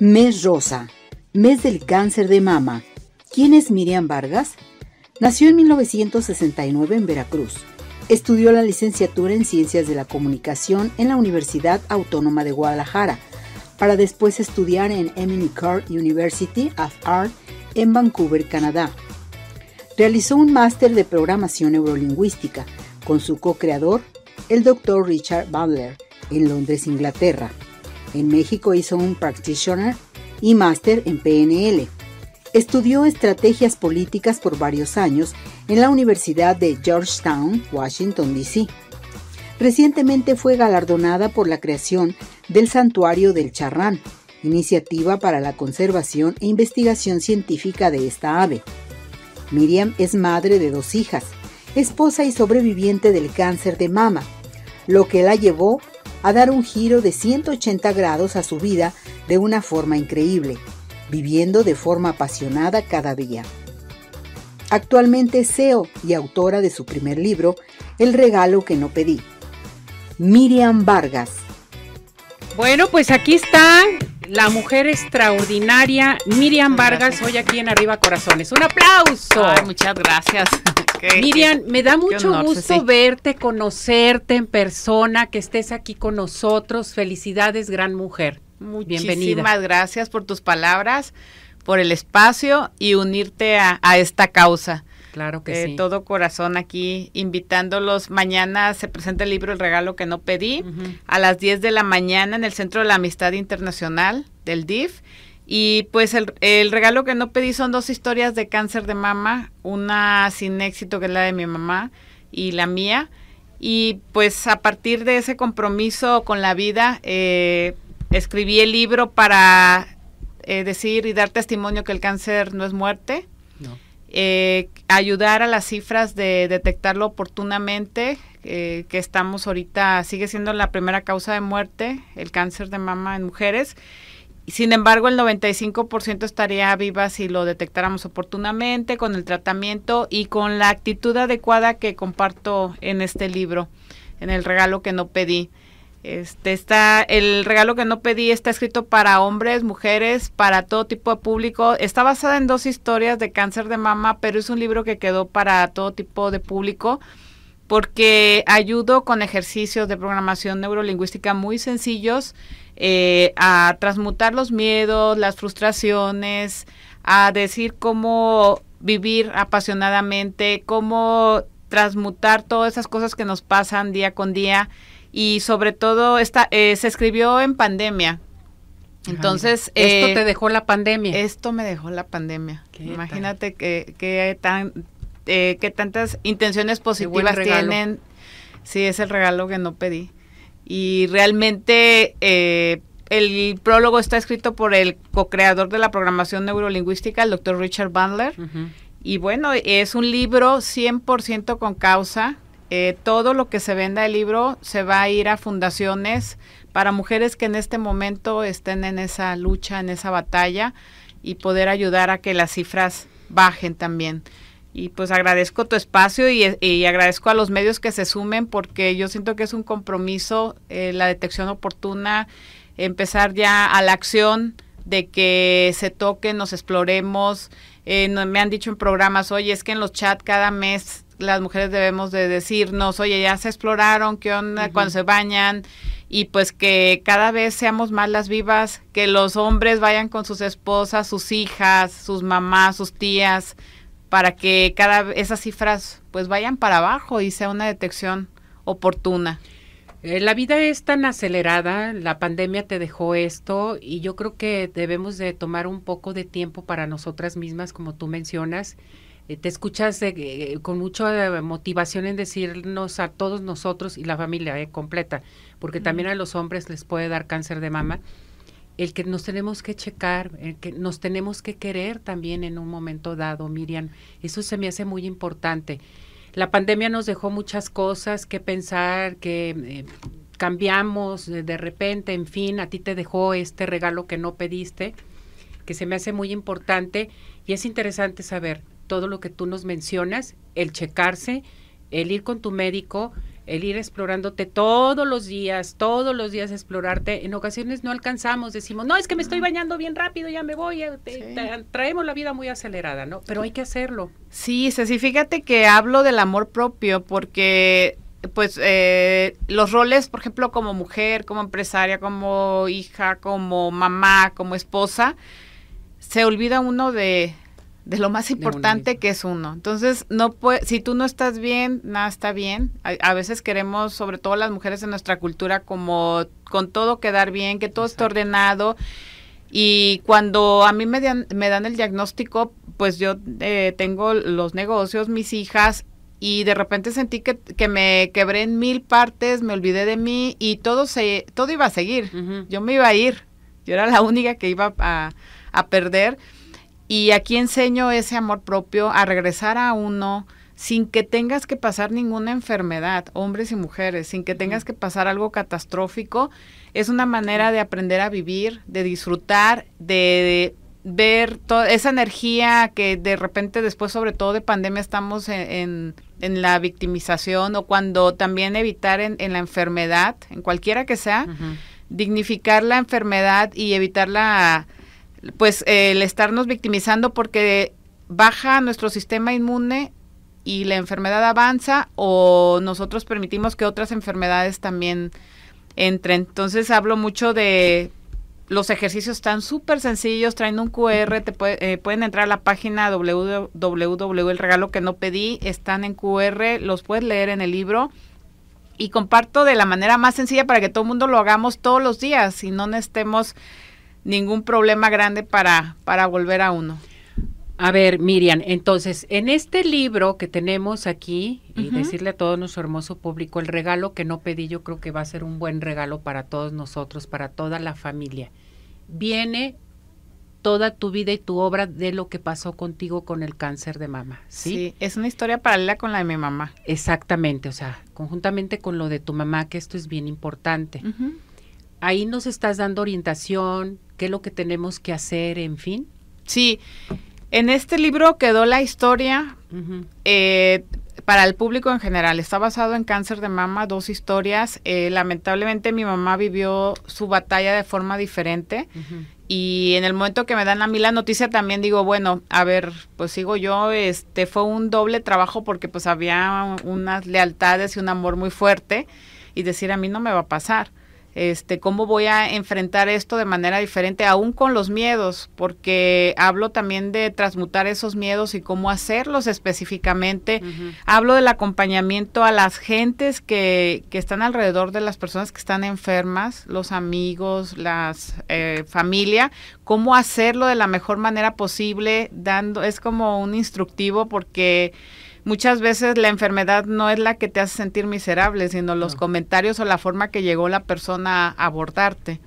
Mes Rosa, mes del cáncer de mama. ¿Quién es Miriam Vargas? Nació en 1969 en Veracruz. Estudió la licenciatura en Ciencias de la Comunicación en la Universidad Autónoma de Guadalajara, para después estudiar en Emily Carr University of Art en Vancouver, Canadá. Realizó un máster de programación neurolingüística con su co-creador, el Dr. Richard Butler, en Londres, Inglaterra. En México hizo un practitioner y máster en PNL. Estudió estrategias políticas por varios años en la Universidad de Georgetown, Washington, D.C. Recientemente fue galardonada por la creación del Santuario del Charrán, iniciativa para la conservación e investigación científica de esta ave. Miriam es madre de dos hijas, esposa y sobreviviente del cáncer de mama, lo que la llevó a a dar un giro de 180 grados a su vida de una forma increíble, viviendo de forma apasionada cada día. Actualmente CEO y autora de su primer libro, El regalo que no pedí. Miriam Vargas. Bueno, pues aquí está la mujer extraordinaria Miriam Vargas, hoy aquí en Arriba Corazones. Un aplauso. muchas gracias. Miriam, me da mucho gusto verte, conocerte en persona, que estés aquí con nosotros. Felicidades, gran mujer. Muy bienvenida. Muchísimas gracias por tus palabras, por el espacio y unirte a, esta causa. Claro que de sí. todo corazón aquí, invitándolos. Mañana se presenta el libro El regalo que no pedí a las 10 de la mañana en el Centro de la Amistad Internacional del DIF y pues el, el, regalo que no pedí son dos historias de cáncer de mama, una sin éxito que es la de mi mamá y la mía. Y pues a partir de ese compromiso con la vida, eh, escribí el libro para eh, decir y dar testimonio que el cáncer no es muerte, eh, ayudar a las cifras de detectarlo oportunamente, que estamos ahorita, sigue siendo la primera causa de muerte, el cáncer de mama en mujeres sin embargo, el 95% estaría viva si lo detectáramos oportunamente con el tratamiento y con la actitud adecuada que comparto en este libro, en el regalo que no pedí. Este está el regalo que no pedí está escrito para hombres, mujeres, para todo tipo de público. Está basada en dos historias de cáncer de mama, pero es un libro que quedó para todo tipo de público porque ayudo con ejercicios de programación neurolingüística muy sencillos eh, a transmutar los miedos, las frustraciones, a decir cómo vivir apasionadamente, cómo transmutar todas esas cosas que nos pasan día con día y sobre todo esta, eh, se escribió en pandemia. Ah, Entonces, esto eh, te dejó la pandemia. Esto me dejó la pandemia. Imagínate que, que tan que tantas intenciones positivas tienen. Sí, es el regalo que no pedí y realmente eh, el prólogo está escrito por el co-creador de la programación neurolingüística, el doctor Richard Bandler. Y bueno, es un libro 100% con causa. Eh, todo lo que se venda el libro se va a ir a fundaciones para mujeres que en este momento estén en esa lucha, en esa batalla y poder ayudar a que las cifras bajen también y pues agradezco tu espacio y, agradezco a los medios que se sumen porque yo siento que es un compromiso eh, la detección oportuna, empezar ya a la acción de que se toquen, nos exploremos. Eh, me han dicho en programas, oye, es que en los chats cada mes las mujeres debemos de decirnos, oye, ya se exploraron, qué onda cuando se bañan, y pues que cada vez seamos más las vivas, que los hombres vayan con sus esposas, sus hijas, sus mamás, sus tías, para que cada esas cifras pues vayan para abajo y sea una detección oportuna. Eh, la vida es tan acelerada, la pandemia te dejó esto y yo creo que debemos de tomar un poco de tiempo para nosotras mismas, como tú mencionas. Eh, te escuchas eh, con mucha motivación en decirnos a todos nosotros y la familia completa, porque también a los hombres les puede dar cáncer de mama el que nos tenemos que checar, el que nos tenemos que querer también en un momento dado, Miriam. Eso se me hace muy importante. La pandemia nos dejó muchas cosas que pensar, que eh, cambiamos de repente, en fin, a ti te dejó este regalo que no pediste, que se me hace muy importante y es interesante saber todo lo que tú nos mencionas, el checarse, el ir con tu médico, el ir explorándote todos los días, todos los días explorarte. En ocasiones no alcanzamos, decimos, no, es que me estoy bañando bien rápido, ya me voy, eh, traemos la vida muy acelerada, ¿no? Pero hay que hacerlo. Sí, Ceci, fíjate que hablo del amor propio porque pues eh, los roles, por ejemplo, como mujer, como empresaria, como hija, como mamá, como esposa, se olvida uno de, de lo más importante que es uno. Entonces, no pues si tú no estás bien, nada está bien. A, veces queremos, sobre todo las mujeres en nuestra cultura, como con todo quedar bien, que todo esté ordenado. Y cuando a mí me dan, me dan el diagnóstico, pues yo eh, tengo los negocios, mis hijas, y de repente sentí que, que, me quebré en mil partes, me olvidé de mí y todo, se, todo iba a seguir. Yo me iba a ir. Yo era la única que iba a, a perder y aquí enseño ese amor propio a regresar a uno sin que tengas que pasar ninguna enfermedad, hombres y mujeres, sin que tengas que pasar algo catastrófico. Es una manera de aprender a vivir, de disfrutar, de, ver toda esa energía que de repente después, sobre todo de pandemia, estamos en, la victimización o cuando también evitar en, la enfermedad, en cualquiera que sea, dignificar la enfermedad y evitar la pues el estarnos victimizando porque baja nuestro sistema inmune y la enfermedad avanza o nosotros permitimos que otras enfermedades también entren. Entonces hablo mucho de los ejercicios tan súper sencillos, traen un QR, te eh, pueden entrar a la página www, el regalo que no pedí, están en QR, los puedes leer en el libro y comparto de la manera más sencilla para que todo el mundo lo hagamos todos los días y no estemos ningún problema grande para, para volver a uno. A ver, Miriam, entonces, en este libro que tenemos aquí, y decirle a todo nuestro hermoso público, el regalo que no pedí, yo creo que va a ser un buen regalo para todos nosotros, para toda la familia. Viene toda tu vida y tu obra de lo que pasó contigo con el cáncer de mama. ¿sí? es una historia paralela con la de mi mamá. Exactamente, o sea, conjuntamente con lo de tu mamá, que esto es bien importante. Ahí nos estás dando orientación, qué es lo que tenemos que hacer, en fin. Sí, en este libro quedó la historia eh, para el público en general. Está basado en cáncer de mama, dos historias. Eh, lamentablemente mi mamá vivió su batalla de forma diferente. Y en el momento que me dan a mí la noticia también digo, bueno, a ver, pues sigo yo, este fue un doble trabajo porque pues había unas lealtades y un amor muy fuerte y decir a mí no me va a pasar este, cómo voy a enfrentar esto de manera diferente, aún con los miedos, porque hablo también de transmutar esos miedos y cómo hacerlos específicamente. Hablo del acompañamiento a las gentes que, que, están alrededor de las personas que están enfermas, los amigos, las eh, familia, cómo hacerlo de la mejor manera posible, dando, es como un instructivo porque muchas veces la enfermedad no es la que te hace sentir miserable, sino los comentarios o la forma que llegó la persona a abordarte.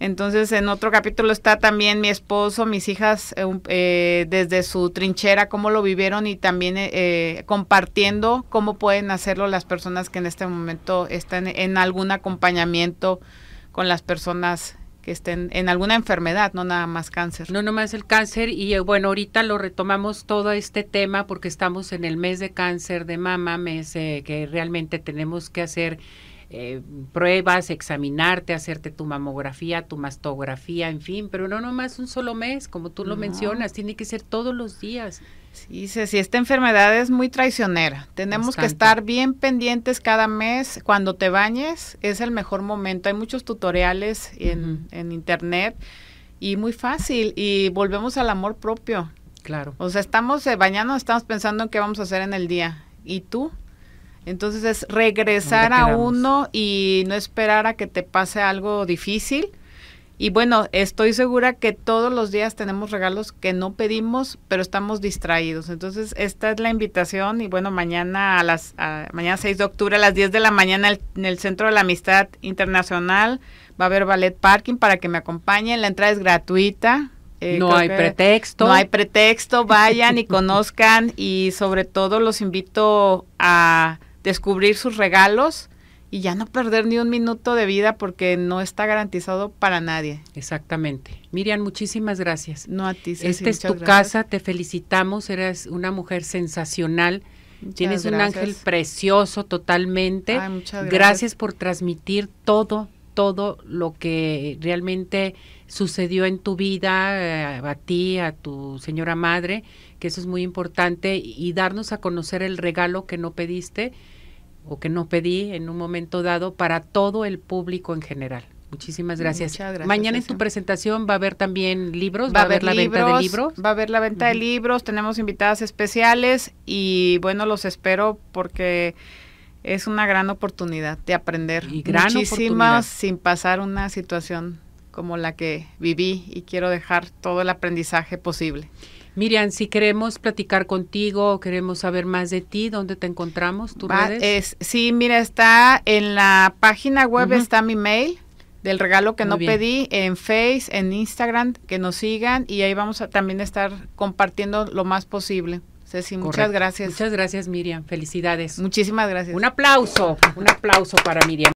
Entonces, en otro capítulo está también mi esposo, mis hijas, eh, eh, desde su trinchera, cómo lo vivieron y también eh, compartiendo cómo pueden hacerlo las personas que en este momento están en algún acompañamiento con las personas que estén en alguna enfermedad, no nada más cáncer. No, más el cáncer y eh, bueno, ahorita lo retomamos todo este tema porque estamos en el mes de cáncer de mama, mes eh, que realmente tenemos que hacer eh, pruebas, examinarte, hacerte tu mamografía, tu mastografía, en fin, pero no nomás un solo mes, como tú lo mencionas, tiene que ser todos los días. Sí, Si esta enfermedad es muy traicionera. Tenemos que estar bien pendientes cada mes. Cuando te bañes es el mejor momento. Hay muchos tutoriales en, internet y muy fácil. Y volvemos al amor propio. Claro. O sea, estamos eh, bañando, estamos pensando en qué vamos a hacer en el día. ¿Y tú? Entonces es regresar a uno y no esperar a que te pase algo difícil y bueno, estoy segura que todos los días tenemos regalos que no pedimos, pero estamos distraídos. Entonces, esta es la invitación y bueno, mañana a las mañana 6 de octubre a las 10 de la mañana en el Centro de la Amistad Internacional va a haber ballet parking para que me acompañen. La entrada es gratuita. Eh, no hay pretexto. No hay pretexto, vayan y conozcan y sobre todo los invito a descubrir sus regalos y ya no perder ni un minuto de vida porque no está garantizado para nadie. Exactamente. Miriam, muchísimas gracias. No a ti. sí. Esta es tu casa, te felicitamos, eres una mujer sensacional. Tienes un ángel precioso totalmente. muchas gracias. gracias por transmitir todo, todo lo que realmente sucedió en tu vida, eh, a ti, a tu señora madre, que eso es muy importante, y darnos a conocer el regalo que no pediste o que no pedí en un momento dado para todo el público en general. Muchísimas mm, gracias. gracias Mañana en tu presentación va a haber también libros, va, a haber, la venta de libros. Va a haber la venta de libros, tenemos invitadas especiales y bueno, los espero porque es una gran oportunidad de aprender y gran sin pasar una situación como la que viví y quiero dejar todo el aprendizaje posible. Miriam, si queremos platicar contigo queremos saber más de ti, ¿dónde te encontramos? tu Va, Es, sí, mira, está en la página web, está mi mail del regalo que no pedí en Face, en Instagram, que nos sigan y ahí vamos a también estar compartiendo lo más posible. Ceci, muchas gracias. Muchas gracias, Miriam. Felicidades. Muchísimas gracias. Un aplauso, un aplauso para Miriam.